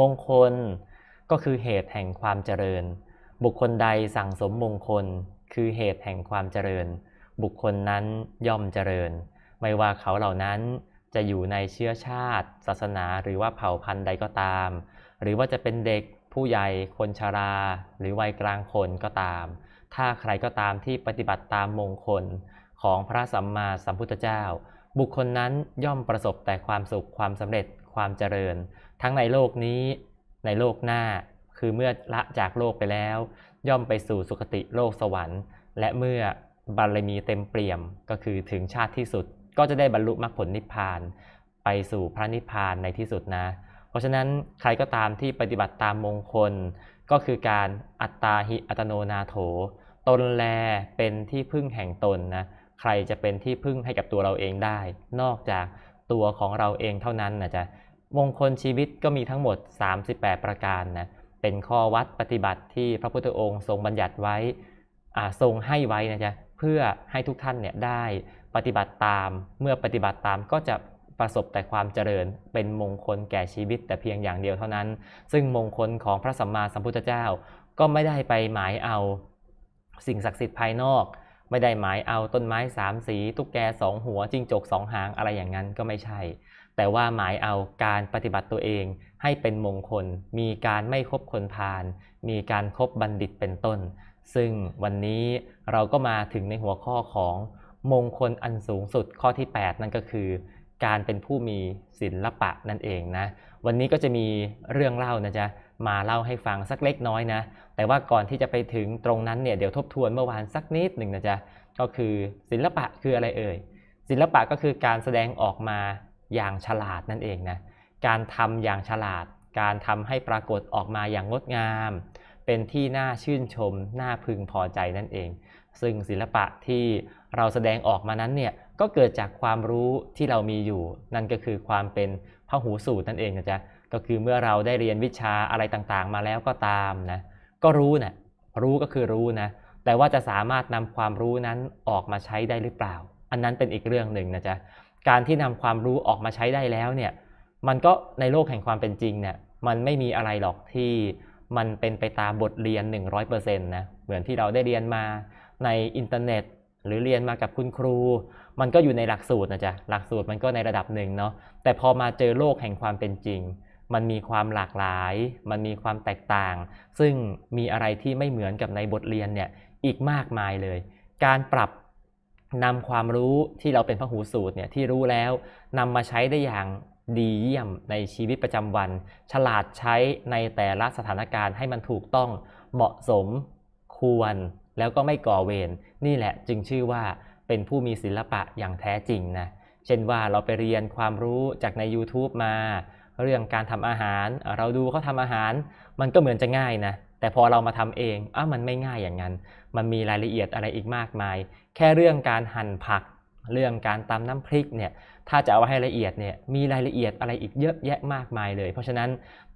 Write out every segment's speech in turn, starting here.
มงคลก็คือเหตุแห่งความเจริญ บุคคลใดสั่งสมมงคลคือเหตุแห่งความเจริญ บุคคลนั้นย่อมเจริญ ไม่ว่าเขาเหล่านั้นจะอยู่ในเชื้อชาติ ศาสนาหรือว่าเผ่าพันธุ์ใดก็ตาม หรือว่าจะเป็นเด็กผู้ใหญ่ คนชารา หรือวัยกลางคนก็ตาม ถ้าใครก็ตามที่ปฏิบัติตามมงคล ของพระสัมมาสัมพุทธเจ้า บุคคลนั้นย่อมประสบแต่ความสุขความสำเร็จความเจริญทั้งในโลกนี้ในโลกหน้าคือเมื่อละจากโลกไปแล้วย่อมไปสู่สุคติโลกสวรรค์ และเมื่อบารมีเต็มเปี่ยมก็คือถึงชาติที่สุด ก็จะได้บรรลุมรรคผลนิพพาน ไปสู่พระนิพพานในที่สุดนะ เพราะฉะนั้นใครก็ตามที่ปฏิบัติตามมงคล ก็คือการอัตตาหิอัตโนนาโถตนแลเป็นที่พึ่งแห่งตนนะใครจะเป็นที่พึ่งให้กับตัวเราเองได้ นอกจากตัวของเราเองเท่านั้นนะจ๊ะมงคลชีวิตก็มีทั้งหมด 38 ประการนะเป็นข้อวัดปฏิบัติที่พระพุทธองค์ทรงบัญญัติไว้ทรงให้ไว้นะจ๊ะเพื่อให้ทุกท่านเนี่ยได้ปฏิบัติตาม เมื่อปฏิบัติตามก็จะประสบแต่ความเจริญ เป็นมงคลแก่ชีวิตแต่เพียงอย่างเดียวเท่านั้น ซึ่งมงคลของพระสัมมาสัมพุทธเจ้า ก็ไม่ได้ไปหมายเอา สิ่งศักดิ์สิทธิ์ภายนอก ไม่ได้หมายเอาต้นไม้สามสีตุ๊กแกสองหัวจิงจกสองหางอะไรอย่างนั้นก็ไม่ใช่แต่ว่าหมายเอาการปฏิบัติตัวเองให้เป็นมงคล มีการไม่คบคนพาล มีการครบบัณฑิตเป็นต้น ซึ่งวันนี้เราก็มาถึงในหัวข้อของมงคลอันสูงสุดข้อที่ 8 นั่นก็คือ การเป็นผู้มีศิลปะนั่นเองนะ วันนี้ก็จะมีเรื่องเล่านะจ๊ะ มาเล่าให้ฟังสักเล็กน้อยนะ แต่ว่าก่อนที่จะไปถึงตรงนั้นเนี่ยเดี๋ยวทบทวนเมื่อวานสักนิดหนึ่งนะจ๊ะ ก็คือศิลปะคืออะไรเอ่ย ศิลปะก็คือการแสดงออกมาอย่างฉลาดนั่นเองนะการทำอย่างฉลาด การทำให้ปรากฏออกมาอย่างงดงาม เป็นที่น่าชื่นชม น่าพึงพอใจนั่นเอง ซึ่งศิลปะที่เราแสดงออกมานั้นเนี่ยก็เกิดจากความรู้ที่เรามีอยู่ นั่นก็คือความเป็นพหูสูตรนั่นเองนะจ๊ะก็คือเมื่อเราได้เรียนวิชาอะไรต่างๆ มาแล้วก็ตามนะก็รู้นะรู้ก็คือรู้นะ แต่ว่าจะสามารถนำความรู้นั้นออกมาใช้ได้หรือเปล่า อันนั้นเป็นอีกเรื่องหนึ่งนะจ๊ะการที่นำความรู้ออกมาใช้ได้แล้วเนี่ยมันก็ในโลกแห่งความเป็นจริงเนี่ยมันไม่มีอะไรหรอกที่มันเป็นไปตามบทเรียน 100%นะเหมือนที่เราได้เรียนมา ในอินเทอร์เน็ต หรือเรียนมากับคุณครู มันก็อยู่ในหลักสูตรนะจ๊ะหลักสูตรมันก็ในระดับหนึ่งเนาะแต่พอมาเจอโลกแห่งความเป็นจริง มันมีความหลากหลาย มันมีความแตกต่าง ซึ่งมีอะไรที่ไม่เหมือนกับในบทเรียนเนี่ยอีกมากมายเลย การปรับนำความรู้ที่เราเป็นพหูสูตรเนี่ยที่รู้แล้วนำมาใช้ได้อย่างดีเยี่ยมในชีวิตประจำวัน ฉลาดใช้ในแต่ละสถานการณ์ให้มันถูกต้องเหมาะสมควรแล้วก็ไม่ก่อเวรนนี่แหละจึงชื่อว่าเป็นผู้มีศิลปะอย่างแท้จริงนะเช่นว่าเราไปเรียนความรู้จากใน YouTube มา เรื่องการทำอาหาร เราดูเขาทำอาหารมันก็เหมือนจะง่ายนะ แต่พอเรามาทำเองอ้ามันไม่ง่ายอย่างนั้นมันมีรายละเอียดอะไรอีกมากมาย แค่เรื่องการหั่นผัก เรื่องการตำน้ำพริกเนี่ย ถ้าจะเอาให้ละเอียดเนี่ย มีรายละเอียดอะไรอีกเยอะแยะมากมายเลย เพราะฉะนั้น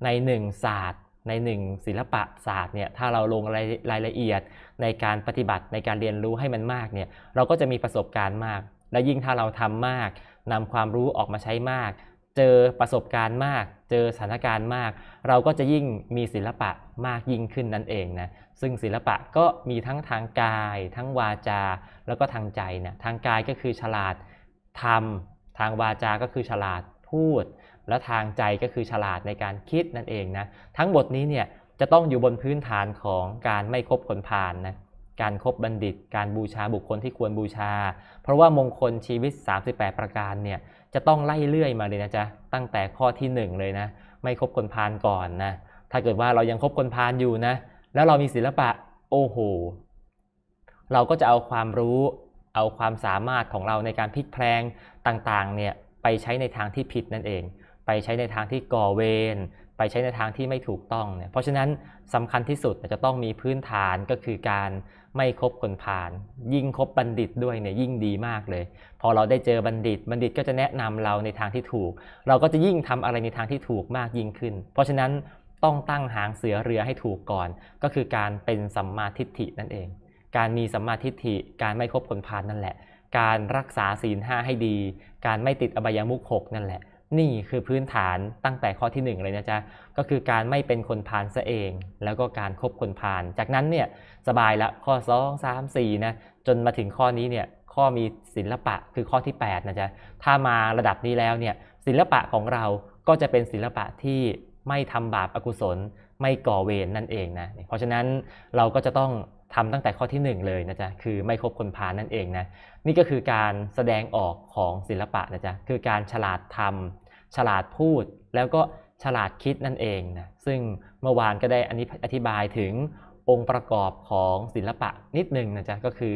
ในหนึ่งศาสตร์ ในหนึ่งศิลปะศาสตร์เนี่ย ถ้าเราลงรายรายละเอียดในการปฏิบัติในการเรียนรู้ให้มันมากเนี่ย เราก็จะมีประสบการณ์มาก และยิ่งถ้าเราทำมากนำความรู้ออกมาใช้มาก เจอประสบการณ์มากเจอสถานการณ์มากเราก็จะยิ่งมีศิลปะมากยิ่งขึ้นนั่นเองนะซึ่งศิลปะก็มีทั้งทางกาย ทั้งวาจาแล้วก็ทางใจเนะทางกายก็คือฉลาดทำทางวาจาก็คือฉลาดพูด และทางใจก็คือฉลาดในการคิดนั่นเองนะทั้งหมดนี้เนี่ยจะต้องอยู่บนพื้นฐานของการไม่คบคนพาลนนะการครบบัณฑิตการบูชาบุคคลที่ควรบูชา เพราะว่ามงคลชีวิต 38 ประการเนี่ยจะต้องไล่เลื่อยมาเลยนะจ๊ะตั้งแต่ข้อที่1เลยนะไม่คบคนพาลก่อนนะถ้าเกิดว่าเรายังคบคนพาลอยู่นะแล้วเรามีศิลปะโอ้โหเราก็จะเอาความรู้เอาความสามารถของเราในการพลิกแพลงต่างๆเนี่ยไปใช้ในทางที่ผิดนั่นเอง ไปใช้ในทางที่ก่อเวรไปใช้ในทางที่ไม่ถูกต้องเนี่ย เพราะฉะนั้นสำคัญที่สุดจะต้องมีพื้นฐานก็คือการไม่คบคนผ่าน ยิ่งคบบัณฑิตด้วยเนี่ยยิ่งดีมากเลย พอเราได้เจอบัณฑิต บัณฑิตก็จะแนะนำเราในทางที่ถูก เราก็จะยิ่งทำอะไรในทางที่ถูกมากยิ่งขึ้น เพราะฉะนั้นต้องตั้งหางเสือเรือให้ถูกก่อน ก็คือการเป็นสัมมาทิฏฐินั่นเอง การมีสัมมาทิฏฐิ การไม่คบคนพานนั่นแหละ การรักษาศีลห้าให้ดี การไม่ติดอบายามุขหกนั่นแหละนี่คือพื้นฐานตั้งแต่ข้อที่ 1 เลยนะจ๊ะก็คือการไม่เป็นคนพาลซะเอง แล้วก็การครบคนพาลจากนั้นเนี่ยสบายละข้อ 2 3 4นะจนมาถึงข้อนี้เนี่ยข้อมีศิลปะคือข้อที่8นะจ๊ะถ้ามาระดับนี้แล้วเนี่ยศิลปะของเราก็จะเป็นศิลปะที่ไม่ทำบาปอกุศลไม่ก่อเวรนนั่นเองนะเพราะฉะนั้นเราก็จะต้องทำตั้งแต่ข้อที่ 1 เลยนะจ๊ะคือไม่คบคนพาลนั่นเองนะนี่ก็คือการแสดงออกของศิลปะนะจ๊ะคือการฉลาดทำฉลาดพูดแล้วก็ฉลาดคิดนั่นเองนะซึ่งเมื่อวานก็ได้อันนี้อธิบายถึงองค์ประกอบของศิลปะนิดนึงนะจ๊ะก็คือ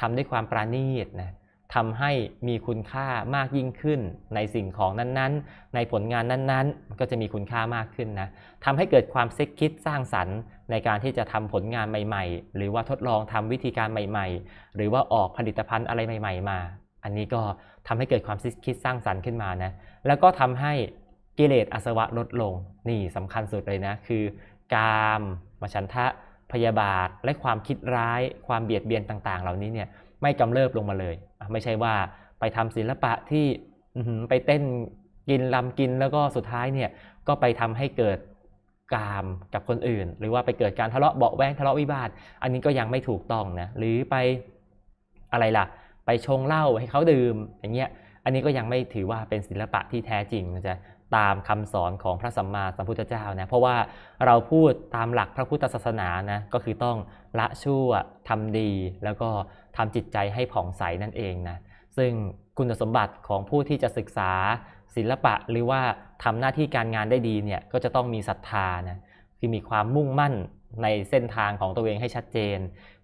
ทำด้วยความประณีตนะทำให้มีคุณค่ามากยิ่งขึ้นในสิ่งของนั้นๆ ในผลงานนั้นๆ ก็จะมีคุณค่ามากขึ้นนะทำให้เกิดความเซ็กคิดสร้างสรรค์ในการที่จะทำผลงานใหม่ๆ หรือว่าทดลองทำวิธีการใหม่ ๆ หรือว่าออกผลิตภัณฑ์อะไรใหม่ๆมา อันนี้ก็ทำให้เกิดความเกคิดสร้างสรรค์ขึ้นมานะแล้วก็ทำให้กิเลสอาสวะลดลงนี่สำคัญสุดเลยนะ คือกามมชันทะพยาบาทและความคิดร้ายความเบียดเบียนต่าง ๆ เหล่านี้เนี่ยไม่กำเริบลงมาเลยไม่ใช่ว่า ไปทำศิลปะที่ไปเต้นกินลำกินแล้วก็สุดท้ายเนี่ย ก็ไปทำให้เกิดกามกับคนอื่น หรือว่าไปเกิดการทะเลาะเบาแวงทะเลาะวิวาทอันนี้ก็ยังไม่ถูกต้องนะหรือไปอะไรล่ะ ไปชงเหล้าให้เขาดื่มอย่างเงี้ยอันนี้ก็ยังไม่ถือว่าเป็นศิลปะที่แท้จริงนะจ๊ะตามคำสอนของพระสัมมาสัมพุทธเจ้านะเพราะว่าเราพูดตามหลักพระพุทธศาสนานะก็คือต้องละชั่วทำดี แล้วก็ทำจิตใจให้ผ่องใสนั่นเองนะซึ่งคุณสมบัติของผู้ที่จะศึกษาศิลปะหรือว่าทำหน้าที่การงานได้ดีเนี่ยก็จะต้องมีศรัทธานะคือมีความมุ่งมั่นในเส้นทางของตัวเองให้ชัดเจน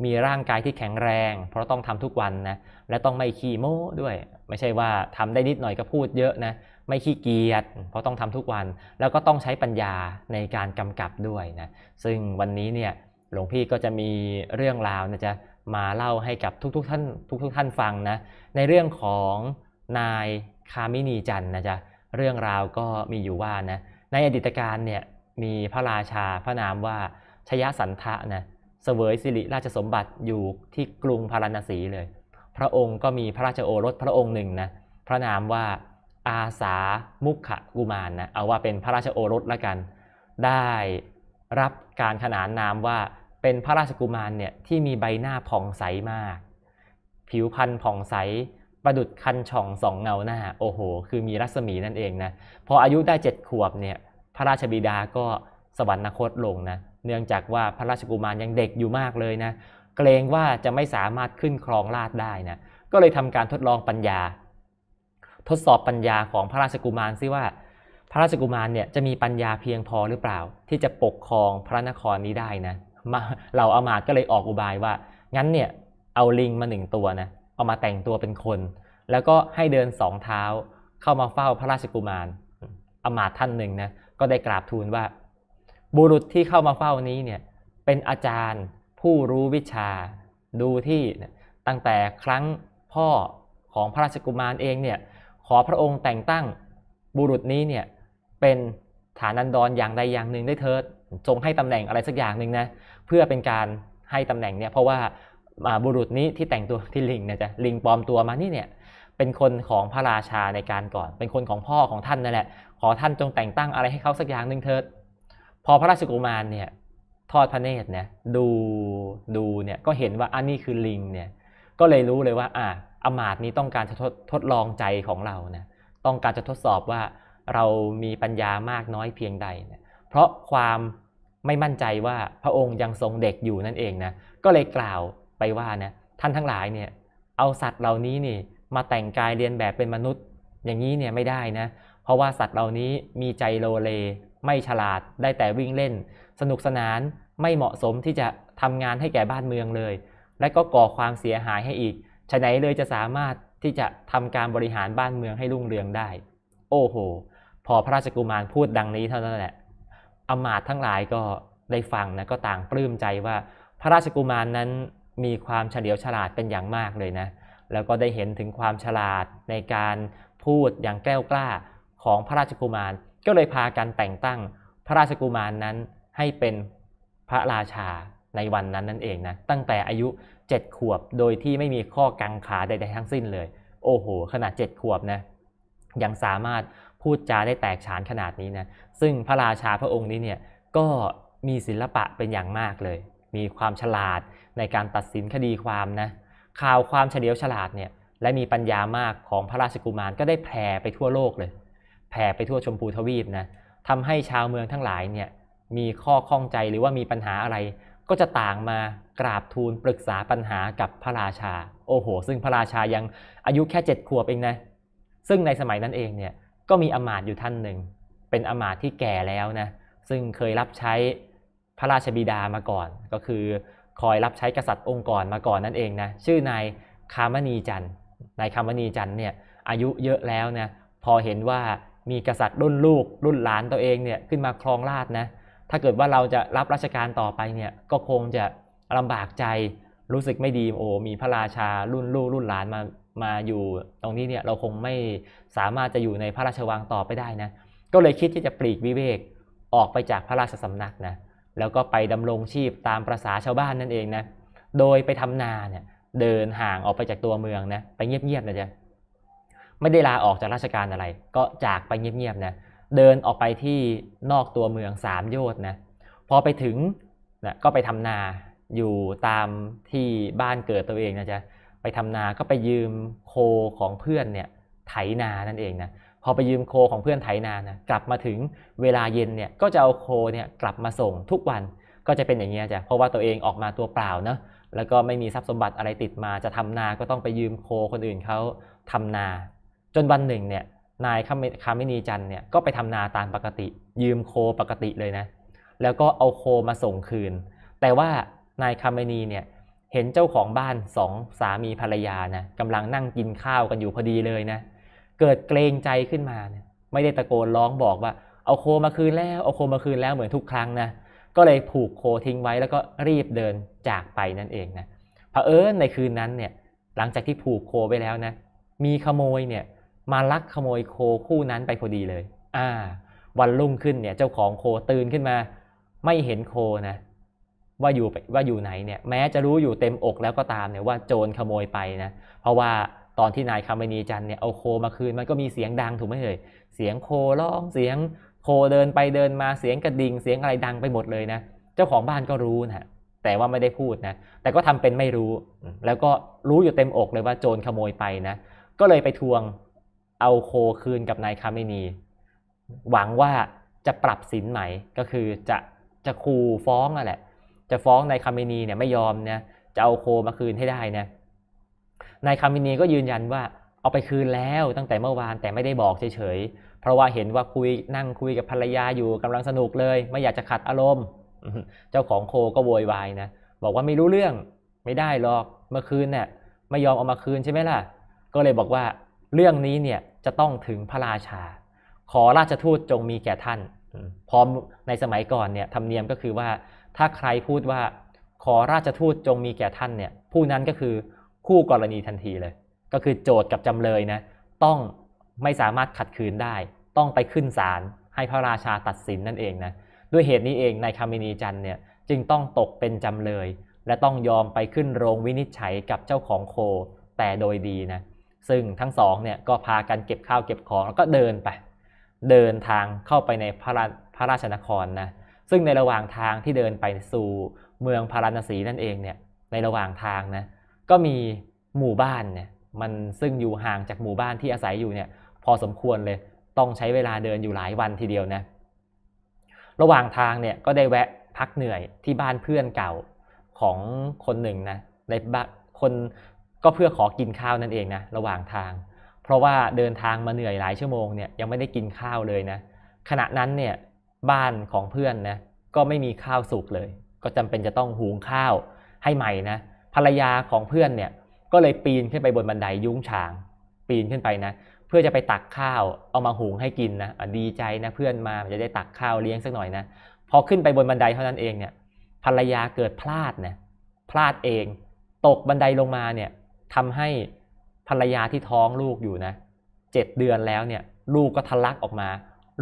มีร่างกายที่แข็งแรงเพราะต้องทำทุกวันนะ และต้องไม่ขี้โม้ด้วย ไม่ใช่ว่าทำได้นิดหน่อยก็พูดเยอะนะไม่ขี้เกียจเพราะต้องทำทุกวัน แล้วก็ต้องใช้ปัญญาในการกำกับด้วยนะซึ่งวันนี้เนี่ยหลวงพี่ก็จะมีเรื่องราวนะจะมาเล่าให้กับทุก ๆ ท่านทุกๆท่านฟังนะในเรื่องของนายคามินีจันนะจ๊ะเรื่องราวก็มีอยู่ว่านะในอดีตการเนี่ยมีพระราชาพระนามว่าชยสันทะนะ เสวยสิริราชสมบัติอยู่ที่กรุงพาราณสีเลย พระองค์ก็มีพระราชโอรสพระองค์หนึ่งนะ พระนามว่าอาสามุขกุมารนนะ เอาว่าเป็นพระราชโอรสละกัน ได้รับการขนานนามว่าเป็นพระราชกุมารเนี่ยที่มีใบหน้าผ่องใสมาก ผิวพรรณผ่องใส ประดุดคันช่องสองเงาหน้า โอ้โห คือมีรัศมีนั่นเองนะ พออายุได้เจ็ดขวบเนี่ยพระราชบิดาก็สวรรคตลงนะเนื่องจากว่าพระราชกุมารยังเด็กอยู่มากเลยนะ เกรงว่าจะไม่สามารถขึ้นครองราชได้นะก็เลยทำการทดลองปัญญา ทดสอบปัญญาของพระราชกุมารซิว่า พระราชกุมารเนี่ยจะมีปัญญาเพียงพอหรือเปล่า ที่จะปกครองพระนครนี้ได้นะเราอามาก็เลยออกอุบายว่า งั้นเนี่ยเอาลิงมาหนึ่งตัวนะ เอามาแต่งตัวเป็นคน แล้วก็ให้เดินสองเท้าเข้ามาเฝ้าพระราชกุมารอามาท่านหนึ่งนะก็ได้กราบทูลว่าบุรุษที่เข้ามาเฝ้านี้เนี่ยเป็นอาจารย์ผู้รู้วิชาดูที่ตั้งแต่ครั้งพ่อของพระราชกุมารเองเนี่ยขอพระองค์แต่งตั้งบุรุษนี้เนี่ยเป็นฐานันดรอย่างใดอย่างหนึ่งได้เถิดจงให้ตำแหน่งอะไรสักอย่างหนึ่งนะเพื่อเป็นการให้ตำแหน่งเนี่ยเพราะว่าบุรุษนี้ที่แต่งตัวที่ลิงเนี่ยจะลิงปลอมตัวมานี่เนี่ยเป็นคนของพระราชาในการก่อน เป็นคนของพ่อของท่านนั่นแหละขอท่านจงแต่งตั้งอะไรให้เขาสักอย่างหนึ่งเถิดพอพระราชกุมารเนี่ยทอดพระเนตรเนี่ยดูดูเนี่ยก็เห็นว่าอันนี้คือลิงเนี่ยก็เลยรู้เลยว่าอ่าอมาตนี้ต้องการจะทดทดลองใจของเรานะต้องการจะทดสอบว่าเรามีปัญญามากน้อยเพียงใดนยเพราะความไม่มั่นใจว่าพระองค์ยังทรงเด็กอยู่นั่นเองนะก็เลยกล่าวไปว่านะท่านทั้งหลายเนี่ยเอาสัตว์เหล่านี้นี่มาแต่งกายเรียนแบบเป็นมนุษย์อย่างนี้เนี่ยไม่ได้นะเพราะว่าสัตว์เหล่านี้มีใจโลเลไม่ฉลาดได้แต่วิ่งเล่น สนุกสนานไม่เหมาะสมที่จะทำงานให้แก่บ้านเมืองเลย และก็ก่อความเสียหายให้อีกฉะไหนเลยจะสามารถที่จะทำการบริหารบ้านเมืองให้รุ่งเรืองได้ โอ้โหพอพระราชกุมารพูดดังนี้เท่านั้นแหละอมาตทั้งหลายก็ได้ฟังนะก็ต่างปลื้มใจว่าพระราชกุมารนั้นมีความเฉลียวฉลาดเป็นอย่างมากเลยนะ แล้วก็ได้เห็นถึงความฉลาดในการพูดอย่างแกล้วกล้าของพระราชกุมารก็เลยพากันแต่งตั้งพระราชกุมารนนั้นให้เป็นพระราชาในวันนั้นนั่นเองนะตั้งแต่อายุ 7 ขวบ โดยที่ไม่มีข้อกังขาใดๆทั้งสิ้นเลย โอ้โหขนาด 7 ขวบนะยังสามารถพูดจาได้แตกฉานขนาดนี้นะซึ่งพระราชาพระองค์นี้เนี่ยก็มีศิลปะเป็นอย่างมากเลย มีความฉลาดในการตัดสินคดีความนะข่าวความเฉลียวฉลาดเนี่ยและมีปัญญามากของพระราชกุมารก็ได้แผ่ไปทั่วโลกเลยแผ่ไปทั่วชมพูทวีปนะทำให้ชาวเมืองทั้งหลายเนี่ยมีข้อข้องใจหรือว่ามีปัญหาอะไร ก็จะต่างมากราบทูลปรึกษาปัญหากับพระราชาโอ้โห ซึ่งพระราชายังอายุแค่เจ็ดขวบเองนะซึ่งในสมัยนั้นเองเนี่ยก็มีอมาตย์อยู่ท่านหนึ่งเป็นอมาตย์ที่แก่แล้วนะซึ่งเคยรับใช้พระราชบิดามาก่อน ก็คือคอยรับใช้กษัตริย์องค์ก่อนมาก่อนนั่นเองนะชื่อนายคามณีจันนายคามณีจันเนี่ยอายุเยอะแล้วนะพอเห็นว่ามีกษัตริย์รุ่นลูกรุ่นหลานตัวเองเนี่ยขึ้นมาครองราชนะถ้าเกิดว่าเราจะรับราชการต่อไปเนี่ยก็คงจะลำบากใจรู้สึกไม่ดีโอ้มีพระราชารุ่นลูกรุ่นหลานมามาอยู่ ตรงนี้เนี่ยเราคงไม่สามารถจะอยู่ในพระราชวังต่อไปได้นะก็เลยคิดที่จะปลีกวิเวกออกไปจากพระราชสำนักนะแล้วก็ไปดำรงชีพตามประษาชาวบ้านนั่นเองนะโดยไปทำนาเนี่ยเดินห่างออกไปจากตัวเมืองนะไปเงียบๆนะจ๊ะไม่ได้ลาออกจากราชการอะไร ก็จากไปเงียบๆนะ เดินออกไปที่นอกตัวเมืองสามโยชนะ พอไปถึงนะก็ไปทำนา อยู่ตามที่บ้านเกิดตัวเองนะจ๊ะ ไปทำนา ก็ไปยืมโคของเพื่อนเนี่ยไถนานั่นเองนะ พอไปยืมโคของเพื่อนไถนานะกลับมาถึงเวลาเย็นเนี่ย ก็จะเอาโคเนี่ยกลับมาส่งทุกวัน ก็จะเป็นอย่างนี้จ้ะ เพราะว่าตัวเองออกมาตัวเปล่าเนาะ แล้วก็ไม่มีทรัพย์สมบัติอะไรติดมา จะทำนา ก็ต้องไปยืมโคคนอื่นเขาทำนาจนวันหนึ่งเนี่ยนายคาเมนีจันเนี่ยก็ไปทำนาตามปกติยืมโคปกติเลยนะ แล้วก็เอาโคมาส่งคืน แต่ว่านายคาเมนีเนี่ยเห็นเจ้าของบ้านสองสามีภรรยานะกำลังนั่งกินข้าวกันอยู่พอดีเลยนะ เกิดเกรงใจขึ้นมานะไม่ได้ตะโกนร้องบอกว่าเอาโค มาคืนแล้วเอาโคมาคืนแล้วเหมือนทุกครั้งนะก็เลยผูกโคทิ้งไว้แล้วก็รีบเดินจากไปนั่นเองนะเผอิญในคืนนั้นเนี่ยหลังจากที่ผูกโคไปแล้วนะมีขโมยเนี่ยมาลักขโมยโคคู่นั้นไปพอดีเลย อ่า วันรุ่งขึ้นเนี่ย เจ้าของโคตื่นขึ้นมา ไม่เห็นโคนะว่าอยู่ว่าอยู่ไหนเนี่ย แม้จะรู้อยู่เต็มอกแล้วก็ตามเนี่ยว่าโจรขโมยไปนะเพราะว่าตอนที่นายคามมนีจันเนี่ยเอาโคมาคืนมันก็มีเสียงดังถูกไหมเอ่ยเสียงโคร้อง เสียงโคเดินไปเดินมาเสียงกระดิ่ง เสียงอะไรดังไปหมดเลยนะเจ้าของบ้านก็รู้นะแต่ว่าไม่ได้พูดนะแต่ก็ทำเป็นไม่รู้ แล้วก็รู้อยู่เต็มอกเลยว่าโจรขโมยไปนะก็เลยไปทวงเอาโคคืนกับนายคาเมนีหวังว่าจะปรับสินใหม่ก็คือจะจะคูฟ้องนั่นแหละ จะฟ้องนายคาเมนีเนี่ยไม่ยอมเนี่ยจะเอาโคมาคืนให้ได้นะนายคาเมนีก็ยืนยันว่าเอาไปคืนแล้วตั้งแต่เมื่อวานแต่ไม่ได้บอกเฉยๆ เพราะว่าเห็นว่าคุยนั่งคุยกับภรรยาอยู่กำลังสนุกเลย ไม่อยากจะขัดอารมณ์เจ้าของโคก็โวยวายนะบอกว่าไม่รู้เรื่องไม่ได้หรอกเมื่อคืนเนี่ยไม่ยอมเอามาคืนใช่ไหมล่ะก็เลยบอกว่าเรื่องนี้เนี่ยจะต้องถึงพระราชา ขอราชทูตจงมีแก่ท่านพร้อม ในสมัยก่อนเนี่ยธรรมเนียมก็คือว่าถ้าใครพูดว่าขอราชทูตจงมีแก่ท่านเนี่ยผู้นั้นก็คือคู่กรณีทันทีเลย ก็คือโจทย์กับจำเลยนะต้องไม่สามารถขัดขืนได้ ต้องไปขึ้นศาลให้พระราชาตัดสินนั่นเองนะด้วยเหตุนี้เองนายคามินีจันเนี่ยจึงต้องตกเป็นจำเลย และต้องยอมไปขึ้นโรงวินิจฉัยกับเจ้าของโคแต่โดยดีนะเซึ่งทั้งสองเนี่ยก็พากันเก็บข้าวเก็บของแล้วก็เดินไป เดินทางเข้าไปในพระราพระราชนครนะซึ่งในระหว่างทางที่เดินไปสู่เมืองพาราณสีนั่นเองเนี่ย ในระหว่างทางนะก็มีหมู่บ้านเนี่ยมันซึ่งอยู่ห่างจากหมู่บ้านที่อาศัยอยู่เนี่ย พอสมควรเลยต้องใช้เวลาเดินอยู่หลายวันทีเดียวนะระหว่างทางเนี่ยก็ได้แวะพักเหนื่อยที่บ้านเพื่อนเก่าของคนหนึ่งนะในบ้านคนก็เพื่อขอกินข้าวนั่นเองนะระหว่างทาง เพราะว่าเดินทางมาเหนื่อยหลายชั่วโมงเนี่ยยังไม่ได้กินข้าวเลยนะขณะนั้นเนี่ยบ้านของเพื่อนนะก็ไม่มีข้าวสุกเลย ก็จำเป็นจะต้องหุงข้าวให้ใหม่นะภรรยาของเพื่อนเนี่ยก็เลยปีนขึ้นไปบนบันไดยุ้งฉาง ปีนขึ้นไปนะ เพื่อจะไปตักข้าวเอามาหุงให้กินนะดีใจนะเพื่อนมาจะได้ตักข้าวเลี้ยงสักหน่อยนะพอขึ้นไปบนบันไดเท่านั้นเองเนี่ยภรรยาเกิดพลาดนะพลาดเองตกบันไดลงมาเนี่ยทำให้ภรรยาที่ท้องลูกอยู่นะเจ็ดเดือนแล้วเนี่ย ลูกก็ทะลักออกมา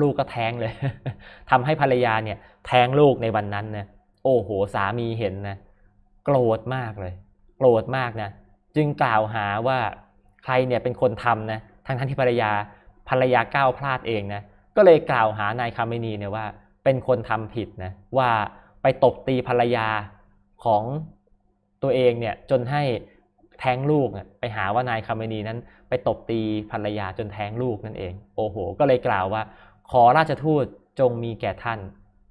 ลูกก็แท้งเลย ทำให้ภรรยาเนี่ย แท้งลูกในวันนั้นนะโอ้โหสามีเห็นนะ โกรธมากเลย โกรธมากนะจึงกล่าวหาว่าใครเนี่ยเป็นคนทำนะทั้งทั้งที่ภรรยาภรรยาก้าวพลาดเองนะก็เลยกล่าวหานายคาเมนีเนี่ยว่าเป็นคนทำผิดนะ ว่าไปตบตีภรรยาของตัวเองเนี่ย จนใหแท้งลูกไปหาว่านายคาเมนีนั้น ไปตบตีภรรยาจนแท้งลูกนั่นเอง โอ้โห ก็เลยกล่าวว่า ขอราชทูตจงมีแก่ท่าน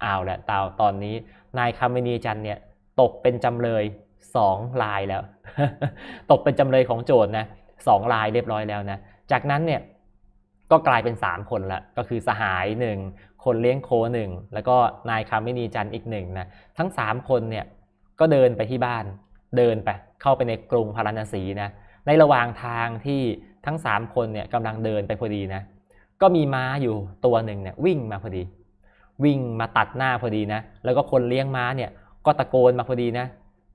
อ้าวแหละตาวตอนนี้นายคาเมนีจันเนี่ย ตกเป็นจำเลยสองลายแล้ว ตกเป็นจำเลยของโจทย์นะสองลายเรียบร้อยแล้วนะจากนั้นเนี่ยก็กลายเป็นสามคนละก็คือสหายหนึ่งคนเลี้ยงโคหนึ่งแล้วก็นายคามินีจันอีกหนึ่งนะทั้งสามคนเนี่ยก็เดินไปที่บ้านเดินไปเข้าไปในกรุงพาราณสีนะ ในระหว่างทางที่ทั้งสามคนเนี่ยกำลังเดินไปพอดีนะ ก็มีม้าอยู่ตัวหนึ่งเนี่ยวิ่งมาพอดี วิ่งมาตัดหน้าพอดีนะ แล้วก็คนเลี้ยงม้าเนี่ยก็ตะโกนมาพอดีนะ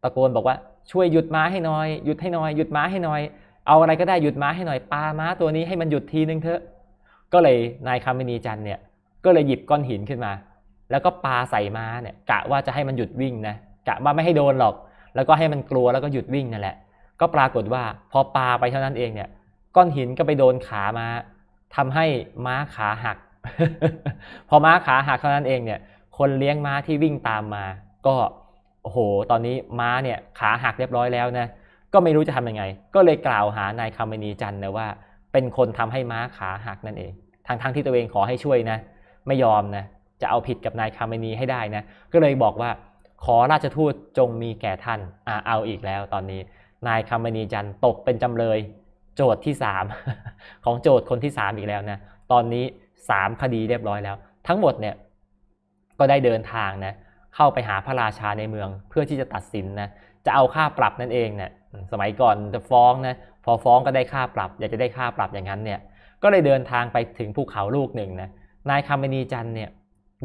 ตะโกนบอกว่าช่วยหยุดม้าให้หน่อยหยุดให้หน่อย หยุดม้าให้หน่อย เอาอะไรก็ได้หยุดม้าให้หน่อยปา ม้าตัวนี้ให้มันหยุดทีนึงเถอะ ก็เลยนายคำมินีจันเนี่ยก็เลยหยิบก้อนหินขึ้นมา แล้วก็ปาใส่ม้าเนี่ยกะว่าจะให้มันหยุดวิ่งนะกะว่าไม่ให้โดนหรอกแล้วก็ให้มันกลัวแล้วก็หยุดวิ่งนั่นแหละ ก็ปรากฏว่าพอปลาไปเท่านั้นเองเนี่ย ก้อนหินก็ไปโดนขามาทำให้ม้าขาหัก พอม้าขาหักเท่านั้นเองเนี่ย คนเลี้ยงม้าที่วิ่งตามมา ก็โอ้โหตอนนี้ม้าเนี่ยขาหักเรียบร้อยแล้วนะก็ไม่รู้จะทํำยังไง ก็เลยกล่าวหานายคามนีจันนะว่า เป็นคนทำให้ม้าขาหักนั่นเองทางทั้งที่ตัวเองขอให้ช่วยนะไม่ยอมนะจะเอาผิดกับนายคามนีให้ได้นะก็เลยบอกว่าขอราชทูตจงมีแก่ท่านอ่าเอาอีกแล้ว ตอนนี้ นายคามณีจันตกเป็นจำเลย โจทย์ที่สามของโจทย์คนที่สามอีกแล้วนะ ตอนนี้สามคดีเรียบร้อยแล้ว ทั้งหมดเนี่ยก็ได้เดินทางนะเข้าไปหาพระราชาในเมืองเพื่อที่จะตัดสินนะจะเอาค่าปรับนั่นเองเนะี่ยสมัยก่อนจะฟ้องนะ พอฟ้องก็ได้ค่าปรับ อยากจะได้ค่าปรับอย่างนั้นเนี่ย ก็เลยเดินทางไปถึงภูเขาลูกหนึ่งนะ นายคามณีจันเนี่ย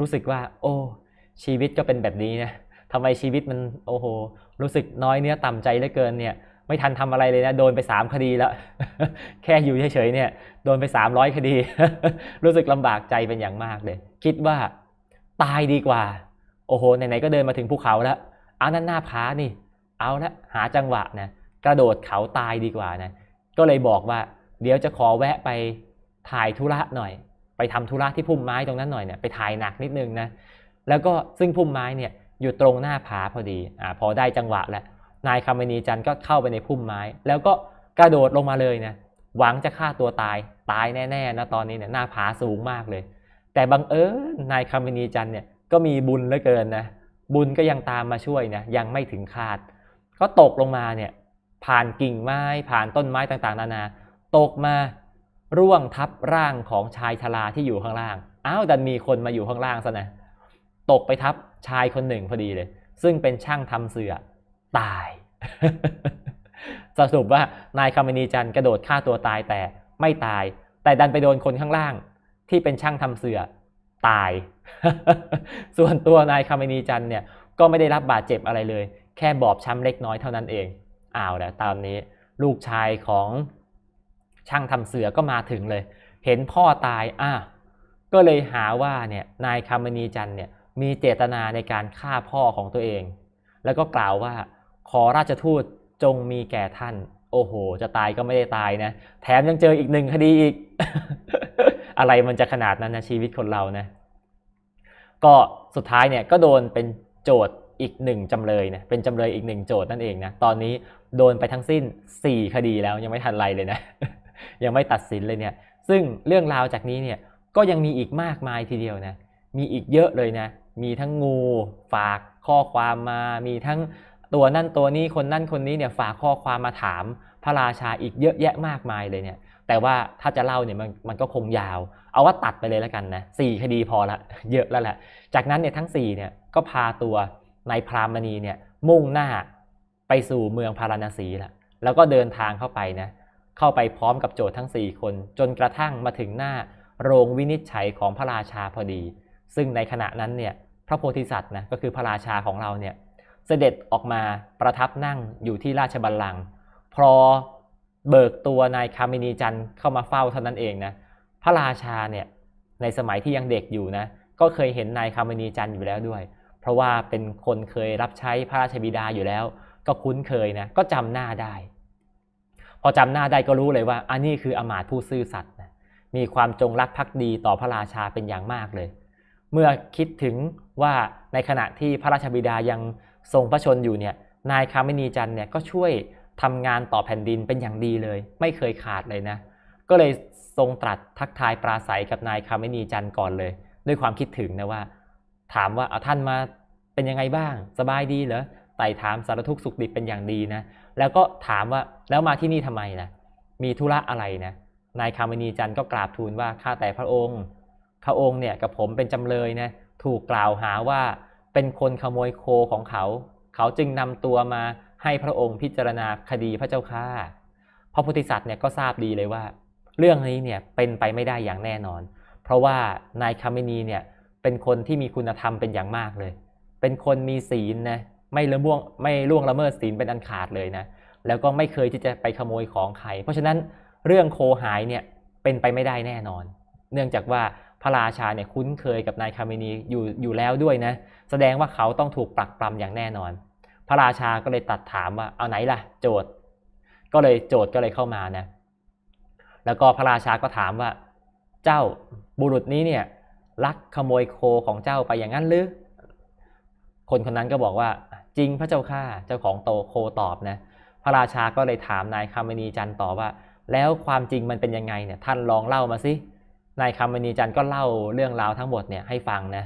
รู้สึกว่า โอ้ ชีวิตก็เป็นแบบนี้นะทำไมชีวิตมันโอ้โหรู้สึกน้อยเนื้อต่ำใจเหลือเกินเนี่ย ไม่ทันทำอะไรเลยนะโดนไป3คดีแล้ว แค่อยู่เฉยๆเนี่ยโดนไป 300คดี รู้สึกลำบากใจเป็นอย่างมากเลย คิดว่าตายดีกว่า โอ้โห ไหนๆ ก็เดินมาถึงภูเขาแล้วเอานั่นหน้าผานี่ เอาละหาจังหวะนะกระโดดเขาตายดีกว่านะก็เลยบอกว่า เดี๋ยวจะขอแวะไปถ่ายธุระหน่อย ไปทำธุระที่พุ่มไม้ตรงนั้นหน่อยเนี่ยไปถ่ายหนักนิดนึงนะแล้วก็ซึ่งพุ่มไม้เนี่ยอยู่ตรงหน้าผาพอดีอ่าพอได้จังหวะแล้วนายคามินีจันก็เข้าไปในพุ่มไม้ แล้วก็กระโดดลงมาเลยนะหวังจะฆ่าตัวตายตายแน่ๆนะตอนนี้เนี่ยหน้าผาสูงมากเลย แต่บังเอิญนายคามินีจันเนี่ยก็มีบุญเหลือเกินนะ บุญก็ยังตามมาช่วยนะยังไม่ถึงคาด ก็ตกลงมาเนี่ยผ่านกิ่งไม้ผ่านต้นไม้ต่างๆ นานา ตกมาร่วงทับร่างของชายชราที่อยู่ข้างล่างอ้าวดันมีคนมาอยู่ข้างล่างซะนะตกไปทับชายคนหนึ่งพอดีเลย ซึ่งเป็นช่างทำเสือตายสรุปว่านายคามินีจันกระโดดฆ่าตัวตายแต่ไม่ตาย แต่ดันไปโดนคนข้างล่าง ที่เป็นช่างทำเสือตาย ส่วนตัวนายคามินีจันเนี่ยก็ไม่ได้รับบาดเจ็บอะไรเลย แค่บอบช้ำเล็กน้อยเท่านั้นเองอ้าวแล้วตอนนี้ลูกชายของ ช่างทำเสือก็มาถึงเลย เห็นพ่อตายอ่ะก็เลยหาว่าเนี่ยนายคามนีจันเนี่ยมีเจตนาในการฆ่าพ่อของตัวเอง แล้วก็กล่าวว่า ขอราชทูตจงมีแก่ท่าน โอ้โห จะตายก็ไม่ได้ตายนะ แถมยังเจออีกหนึ่งคดีอีก อะไรมันจะขนาดนั้นนะชีวิตคนเรานะ ก็สุดท้ายเนี่ยก็โดนเป็นโจทย์อีกหนึ่งจำเลยนะ เป็นจำเลยอีกหนึ่งโจทย์นั่นเองนะ ตอนนี้โดนไปทั้งสิ้น4คดีแล้วยังไม่ทันไรเลยนะ ยังไม่ตัดสินเลยเนี่ย ซึ่งเรื่องราวจากนี้เนี่ย ก็ยังมีอีกมากมายทีเดียวนะ มีอีกเยอะเลยนะมีทั้งงูฝากข้อความมา มีทั้งตัวนั่นตัวนี้คนนั่นคนนี้เนี่ยฝากข้อความมาถามพระราชาอีกเยอะแยะมากมายเลยเนี่ย แต่ว่าถ้าจะเล่าเนี่ยมันมันก็คงยาว เอาว่าตัดไปเลยแล้วกันนะสี่คดีพอละเยอะแล้วแหละ จากนั้นเนี่ยทั้งสี่เนี่ยก็พาตัวนายพรามณีเนี่ยมุ่งหน้าไปสู่เมืองพาราณสีละแล้วก็เดินทางเข้าไปนะ เข้าไปพร้อมกับโจทย์ทั้งสี่คนจนกระทั่งมาถึงหน้าโรงวินิจฉัยของพระราชาพอดี ซึ่งในขณะนั้นเนี่ยพระโพธิสัตว์นะก็คือพระราชาของเราเนี่ยเสด็จออกมาประทับนั่งอยู่ที่ราชบัลลังก์พอเบิกตัวนายคามินีจันเข้ามาเฝ้าเท่านั้นเองนะพระราชาเนี่ยในสมัยที่ยังเด็กอยู่นะ ก็เคยเห็นนายคามินีจันอยู่แล้วด้วย เพราะว่าเป็นคนเคยรับใช้พระราชบิดาอยู่แล้ว ก็คุ้นเคยนะก็จำหน้าได้ พอจำหน้าได้ก็รู้เลยว่าอันนี้คืออมาตผู้ซื่อสัตย์นะมีความจงรักภักดีต่อพระราชาเป็นอย่างมากเลย เมื่อคิดถึงว่าในขณะที่พระราชบิดายังทรงพระชนอยู่เนี่ย นายคามินีจันเนี่ยก็ช่วยทำงานต่อแผ่นดินเป็นอย่างดีเลย ไม่เคยขาดเลยนะ ก็เลยทรงตรัสทักทายปราศัยกับนายคามินีจันก่อนเลย ด้วยความคิดถึงนะว่า ถามว่าเอาท่านมาเป็นยังไงบ้าง สบายดีเหรอไต่ถามสารทุกสุขดิบเป็นอย่างดีนะแล้วก็ถามว่าแล้วมาที่นี่ทำไมนะมีธุระอะไรนะนายคามินีจันก็กราบทูลว่าข้าแต่พระองค์พระองค์เนี่ยกับผมเป็นจำเลยนะถูกกล่าวหาว่าเป็นคนขโมยโคของเขา เขาจึงนำตัวมาให้พระองค์พิจารณาคดีพระเจ้าค่าพระุพธิสัตว์เนี่ยก็ทราบดีเลยว่า เรื่องนี้เนี่ยเป็นไปไม่ได้อย่างแน่นอน เพราะว่านายคามินีเนี่ยเป็นคนที่มีคุณธรรมเป็นอย่างมากเลย เป็นคนมีศีลนะไม่ละม่วงไม่ล่วงละเมิดศีลเป็นอันขาดเลยนะ แล้วก็ไม่เคยที่จะไปขโมยของใคร เพราะฉะนั้นเรื่องโคหายเนี่ยเป็นไปไม่ได้แน่นอน เนื่องจากว่าพระราชาเนี่ยคุ้นเคยกับนายคาเมนีอยู่อยู่แล้วด้วยนะ แสดงว่าเขาต้องถูกปรักปรำอย่างแน่นอน พระราชา ก็เลยตัดถามว่าเอาไหนล่ะโจทย์ก็เลยโจทย์ก็เลยเข้ามานะ แล้วก็พระราชา ก็ถามว่า เจ้าบุรุษนี้เนี่ยลักขโมยโคของเจ้าไปอย่างนั้นหรือ คนคนนั้นก็บอกว่า จริงพระเจ้าข้าเจ้าของโตโคตอบนะ พระราชา ก็เลยถามนายคามนีจันต่อว่า แล้วความจริงมันเป็นยังไงเนี่ย ท่านลองเล่ามาสินายคำมณีจันทร์ก็เล่าเรื่องราวทั้งหมดเนี่ยให้ฟังนะ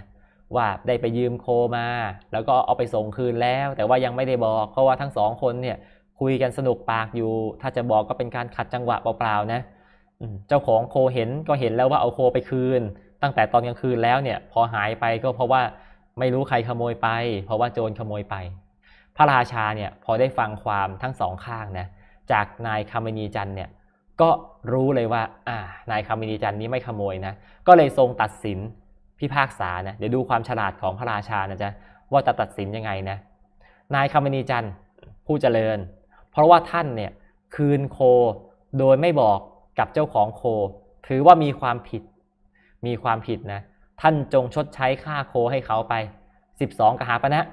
ว่าได้ไปยืมโคมาแล้วก็เอาไปส่งคืนแล้วแต่ว่ายังไม่ได้บอก เพราะว่าทั้งสองคนเนี่ยคุยกันสนุกปากอยู่ ถ้าจะบอกก็เป็นการขัดจังหวะเปล่าๆนะเจ้าของโคเห็นก็เห็นแล้วว่าเอาโคไปคืน ตั้งแต่ตอนกลางคืนแล้วเนี่ยพอหายไปก็เพราะว่าไม่รู้ใครขโมยไป เพราะว่าโจรขโมยไป พระราชาเนี่ยพอได้ฟังความทั้งสองข้างนะจากนายคามณีจันเนี่ยก็รู้เลยว่าอ่านายคำมินีจันนี้ไม่ขโมยนะ ก็เลยทรงตัดสินพิพากษานะเดี๋ยวดูความฉลาดของพระราชานะจ๊ะว่าจะตัดสินยังไงนะ นายคำมินีจันผู้เจริญ เพราะว่าท่านเนี่ยคืนโคโดยไม่บอกกับเจ้าของโค ถือว่ามีความผิด มีความผิดนะท่านจงชดใช้ค่าโคให้เขาไปสสิบองกหาปณะ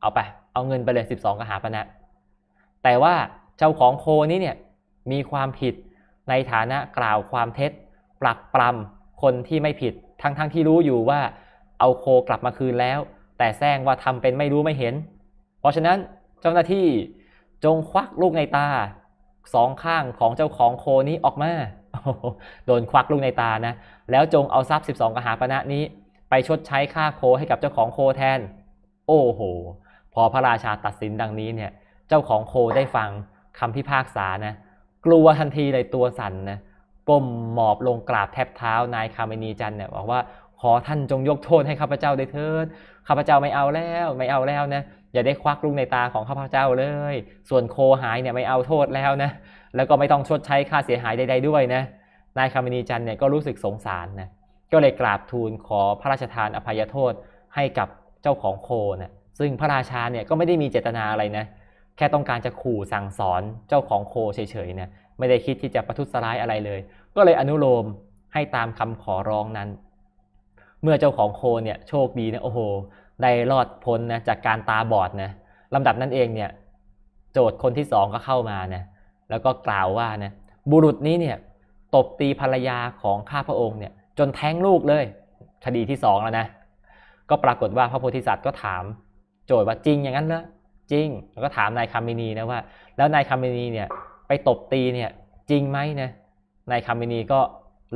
เอาไป เอาเงินไปเลยสสิบองกหาปณะแต่ว่าเจ้าของโคนี้เนี่ยมีความผิดในฐานะกล่าวความเท็จปรักปรำคนที่ไม่ผิด ทั้งๆทที่รู้อยู่ว่าเอาโคกลับมาคืนแล้ว แต่แซงว่าทำเป็นไม่รู้ไม่เห็น เพราะฉะนั้นเจ้าหน้าที่จงควักลูกในตา สองข้างของเจ้าของโคนี้ออกมา โดนควักลูกในตานะ แล้วจงเอาทรัพย์ 12 กหาปณะนี้ ไปชดใช้ค่าโคให้กับเจ้าของโคแทน โอ้โห พอพระราชาตัดสินดังนี้เนี่ย เจ้าของโคได้ฟังคำพิพากษานะกลัวทันทีเลยตัวสั่นนะก้มหมอบลงกราบแทบเท้านายคาเมนีจันเนี่ยบอกว่าขอท่านจงยกโทษให้ข้าพเจ้าได้เถิดข้าพเจ้าไม่เอาแล้วไม่เอาแล้วนะ อย่าได้ควักลูกในตาของข้าพเจ้าเลย ส่วนโคหายเนี่ยไม่เอาโทษแล้วนะแล้วก็ไม่ต้องชดใช้ค่าเสียหายใดๆด้วยนะนายคาเมนีจันเนี่ยก็รู้สึกสงสารนะก็เลยกราบทูลขอพระราชทานอภัยโทษให้กับเจ้าของโคนะซึ่งพระราชาเนี่ยก็ไม่ได้มีเจตนาอะไรนะแค่ต้องการจะขู่สั่งสอนเจ้าของโคเฉยๆเนี่ย ไม่ได้คิดที่จะประทุษร้ายอะไรเลย ก็เลยอนุโลมให้ตามคำขอร้องนั้น เมื่อเจ้าของโคเนี่ยโชคดีนะโอ้โหได้รอดพ้นนะจากการตาบอดนะลำดับนั้นเองเนี่ยโจทย์คนที่สองก็เข้ามานะแล้วก็กล่าวว่านะบุรุษนี้เนี่ยตบตีภรรยาของข้าพระองค์เนี่ยจนแท้งลูกเลย คดีที่สองแล้วนะก็ปรากฏว่าพระโพธิสัตว์ก็ถาม โจทย์ว่าจริงอย่างนั้นเหรอจริงแล้วก็ถามนายคามินีนะว่า แล้วนายคามินีเนี่ยไปตบตีเนี่ยจริงไหมนะนายคามินีก็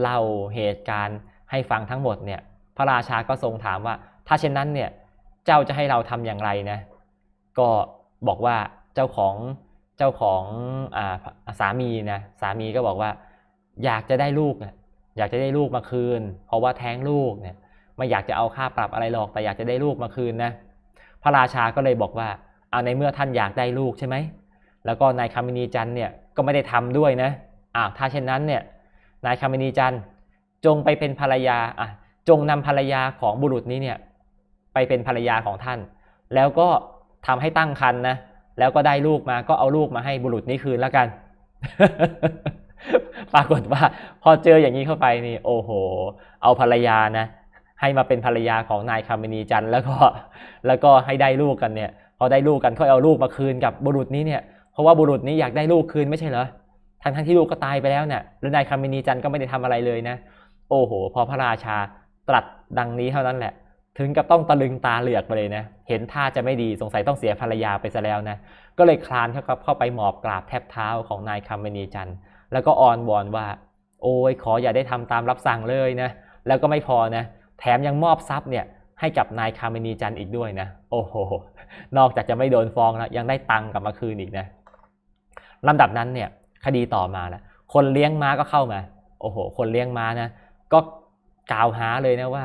เล่าเหตุการณ์ให้ฟังทั้งหมดเนี่ยพระราชาก็ทรงถามว่า ถ้าเช่นนั้นเนี่ยเจ้าจะให้เราทำอย่างไรนะก็บอกว่าเจ้าของเจ้าของอาสามีนะสามีก็บอกว่า อยากจะได้ลูกนะอยากจะได้ลูกมาคืน เพราะว่าแท้งลูกเนี่ยไม่อยากจะเอาค่าปรับอะไรหรอก แต่อยากจะได้ลูกมาคืนนะพระราชาก็เลยบอกว่าเอาในเมื่อท่านอยากได้ลูกใช่ไหม แล้วก็นายคามินีจันเนี่ย ก็ไม่ได้ทำด้วยนะอ้าวถ้าเช่นนั้นเนี่ย นายคามินีจัน จงไปเป็นภรรยาอ่ะ จงนำภรรยาของบุรุษนี้เนี่ย ไปเป็นภรรยาของท่าน แล้วก็ทำให้ตั้งครันนะ แล้วก็ได้ลูกมา ก็เอาลูกมาให้บุรุษนี้คืนแล้วกัน ปรากฏว่าพอเจออย่างนี้เข้าไปนี่ โอ้โห เอาภรรยานะ ให้มาเป็นภรรยาของนายคามินีจัน แล้วก็ แล้วก็ให้ได้ลูกกันเนี่ยพอได้ลูกกันเขาเอาลูกมาคืนกับบุรุษนี้เนี่ยเพราะว่าบุรุษนี้อยากได้ลูกคืนไม่ใช่เหรอทั้งทั้งที่ลูกก็ตายไปแล้วเนี่ยแล้วนายคามินีจันก็ไม่ได้ทำอะไรเลยนะ โอ้โห พอพระราชาตรัสดังนี้เท่านั้นแหละถึงกับต้องตะลึงตาเหลือกไปเลยนะเห็นท่าจะไม่ดีสงสัยต้องเสียภรรยาไปซะแล้วนะก็เลยคลานเข้าเข้าไปหมอบกราบแทบเท้าของนายคามนีจันแล้วก็อ้อนวอนว่า โอ้ยขออย่าได้ทำตามรับสั่งเลยนะแล้วก็ไม่พอนะแถมยังมอบทรัพย์เนี่ย ให้กับนายคามนีจันอีกด้วยนะ โอ้โหนอกจากจะไม่โดนฟ้องแล้วยังได้ตังค์กลับมาคืนอีกนะลำดับนั้นเนี่ย คดีต่อมานะคนเลี้ยงม้าก็เข้ามา โอ้โห คนเลี้ยงม้านะก็กล่าวหาเลยนะว่า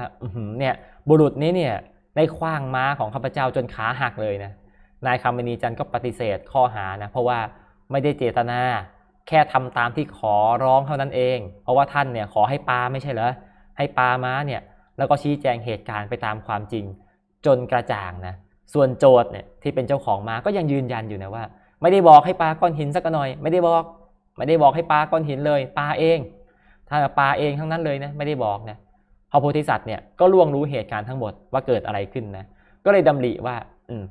เนี่ย บุรุษนี้เนี่ยได้คว้างม้าของข้าพเจ้าจนขาหักเลยนะนายคำมณีจันก็ปฏิเสธข้อหานะ เพราะว่าไม่ได้เจตนา แค่ทำตามที่ขอร้องเท่านั้นเอง เพราะว่าท่านเนี่ย ขอให้ปาไม่ใช่เหรอให้ปาม้าเนี่ย แล้วก็ชี้แจงเหตุการณ์ไปตามความจริงจนกระจ่างนะส่วนโจทย์เนี่ยที่เป็นเจ้าของมาก็ยังยืนยันอยู่นะว่าไม่ได้บอกให้ปาก้อนหินสักหน่อย ไม่ได้บอก ไม่ได้บอกให้ปาก้อนหินเลยปาเอง ถ้าปาเองทั้งนั้นเลยนะ ไม่ได้บอกนะพระโพธิสัตว์เนี่ยก็ล่วงรู้เหตุการณ์ทั้งหมดว่าเกิดอะไรขึ้นนะก็เลยดำริว่า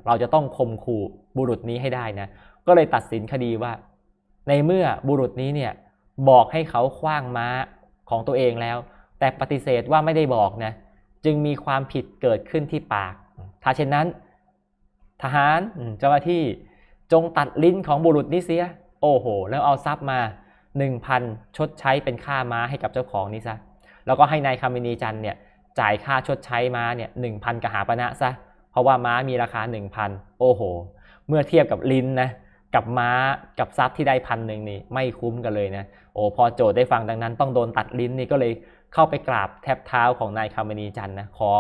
เราจะต้องคมขู่บุรุษนี้ให้ได้นะ ก็เลยตัดสินคดีว่า ในเมื่อบุรุษนี้เนี่ย บอกให้เขาคว้างม้าของตัวเองแล้ว แต่ปฏิเสธว่าไม่ได้บอกนะ จึงมีความผิดเกิดขึ้นที่ปาก ถ้าเช่นนั้นทหารเจ้าหน้าที่จงตัดลิ้นของบุรุษนี้เสียโอ้โห แล้วเอาทรัพย์มา 1,000 ชดใช้เป็นค่าม้าให้กับเจ้าของนี้ซะ แล้วก็ให้นายคามินีจันเนี่ยจ่ายค่าชดใช้ม้าเนี่ยหนึ่งพันกหาปณะซะ เพราะว่าม้ามีราคา 1,000 โอ้โห เมื่อเทียบกับลิ้นนะกับม้ากับทรัพย์ที่ได้พันหนึ่งนี่ไม่คุ้มกันเลยนะโอ้พอโจทย์ได้ฟังดังนั้น ต้องโดนตัดลิ้นนี่ก็เลยเข้าไปกราบแทบเท้าของนายคามินีจันนะขอ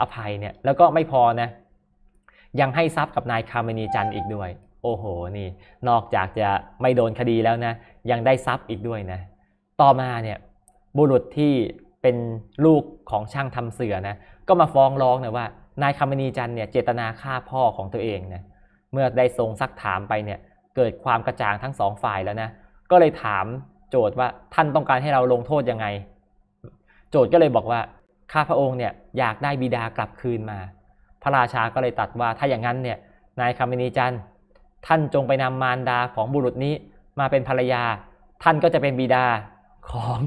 อภัยเนี่ยแล้วก็ไม่พอนะยังให้ทรัพย์กับนายคามนีจันอีกด้วย โอ้โหนี่ นอกจากจะไม่โดนคดีแล้วนะ ยังได้ทรัพย์อีกด้วยนะ ต่อมาเนี่ยบุรุษที่เป็นลูกของช่างทำเสือนะ ก็มาฟ้องร้องนะว่า นายคามนีจันเนี่ยเจตนาฆ่าพ่อของตัวเองนะเมื่อได้ทรงซักถามไปเนี่ย เกิดความกระจ่างทั้งสองฝ่ายแล้วนะก็เลยถามโจทย์ว่าท่านต้องการให้เราลงโทษยังไงโจทย์ก็เลยบอกว่าข้าพระองค์เนี่ยอยากได้บิดากลับคืนมาพระราชาก็เลยตัดว่าถ้าอย่างนั้นเนี่ยนายคามินีจันท่านจงไปนำมารดาของบุรุษนี้มาเป็นภรรยา ท่านก็จะเป็นบิดาของ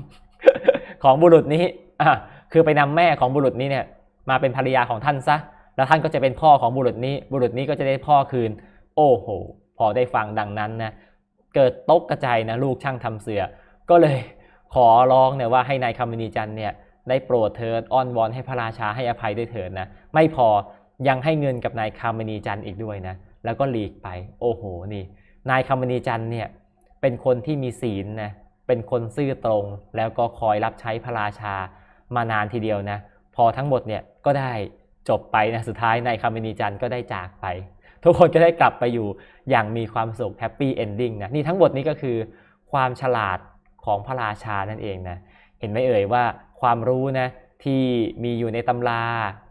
ของบุรุษนี้อ่ะคือไปนำแม่ของบุรุษนี้เนี่ยมาเป็นภรรยาของท่านซะ แล้วท่านก็จะเป็นพ่อของบุรุษนี้ บุรุษนี้ก็จะได้พ่อคืน โอ้โหพอได้ฟังดังนั้นนะเกิดตกกระจายนะลูกช่างทำเสือก็เลยขอร้องเนี่ยว่าให้นายคามินีจันเนี่ยได้โปรดเถิดอ้อนวอน ให้พระราชาให้อภัยด้วยเถิดนะไม่พอยังให้เงินกับนายคามนีจันอีกด้วยนะ แล้วก็หลีกไป โอ้โห นี่ นายคามนีจันเนี่ยเป็นคนที่มีศีลนะ เป็นคนซื่อตรง แล้วก็คอยรับใช้พระราชามานานทีเดียวนะ พอทั้งหมดเนี่ยก็ได้จบไปนะ สุดท้ายนายคามนีจันก็ได้จากไป ทุกคนก็ได้กลับไปอยู่ อย่างมีความสุขแฮปปี้เอนดิ้งนะ นี่ทั้งหมดนี้ก็คือความฉลาดของพระราชานั่นเองนะ เห็นไหมเอ่ยว่าความรู้นะที่มีอยู่ในตำรา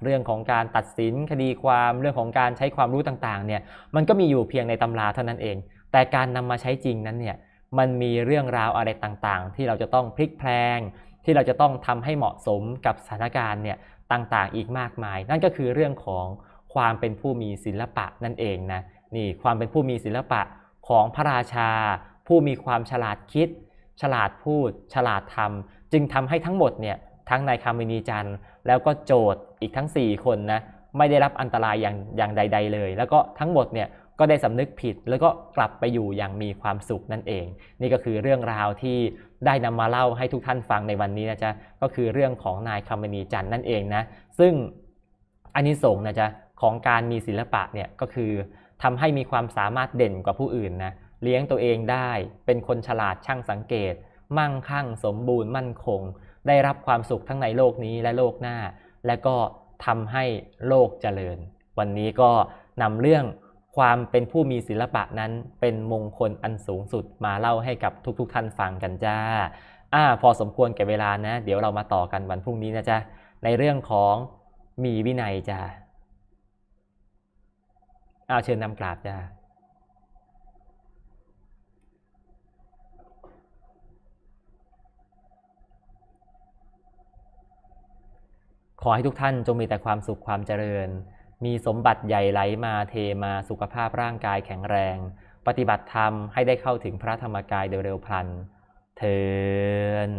เรื่องของการตัดสินคดีความเรื่องของการใช้ความรู้ต่างๆเนี่ยมันก็มีอยู่เพียงในตำราเท่านั้นเอง แต่การนำมาใช้จริงนั้นเนี่ยมันมีเรื่องราวอะไรต่างๆ ที่เราจะต้องพลิกแพลง ที่เราจะต้องทำให้เหมาะสมกับสถานการณ์เนี่ยต่างๆ อีกมากมาย นั่นก็คือเรื่องของความเป็นผู้มีศิลปะนั่นเองนะนี่ความเป็นผู้มีศิลปะของพระราชา ผู้มีความฉลาดคิด ฉลาดพูดฉลาดทำจึงทำให้ทั้งหมดเนี่ยทั้งนายคามินีจันแล้วก็โจทย์อีกทั้ง 4 คนนะไม่ได้รับอันตรายอย่างอย่างใด ๆ เลย แล้วก็ทั้งหมดเนี่ยก็ได้สำนึกผิดแล้วก็กลับไปอยู่อย่างมีความสุขนั่นเอง นี่ก็คือเรื่องราวที่ได้นำมาเล่าให้ทุกท่านฟังในวันนี้นะจ๊ะก็คือเรื่องของนายคามนีจันนั่นเองนะซึ่งอันนี้ส่งนะจ๊ะของการมีศิลปะเนี่ยก็คือทำให้มีความสามารถเด่นกว่าผู้อื่นนะเลี้ยงตัวเองได้เป็นคนฉลาดช่างสังเกต มั่งคั่ง สมบูรณ์มั่นคงได้รับความสุขทั้งในโลกนี้และโลกหน้า และก็ทำให้โลกเจริญ วันนี้ก็นำเรื่องความเป็นผู้มีศิลปะนั้น เป็นมงคลอันสูงสุดมาเล่าให้กับทุกๆทท่านฟังกันจ้า อ่า พอสมควรแก่เวลานะ เดี๋ยวเรามาต่อกันวันพรุ่งนี้นะจ๊ะ ในเรื่องของมีวินัยจ้าเอาเชิญนำกราบจ้าขอให้ทุกท่านจงมีแต่ความสุขความเจริญ มีสมบัติใหญ่ไหลมาเทมาสุขภาพร่างกายแข็งแรง ปฏิบัติธรรมให้ได้เข้าถึงพระธรรมกายโดยเร็วพลันเทิน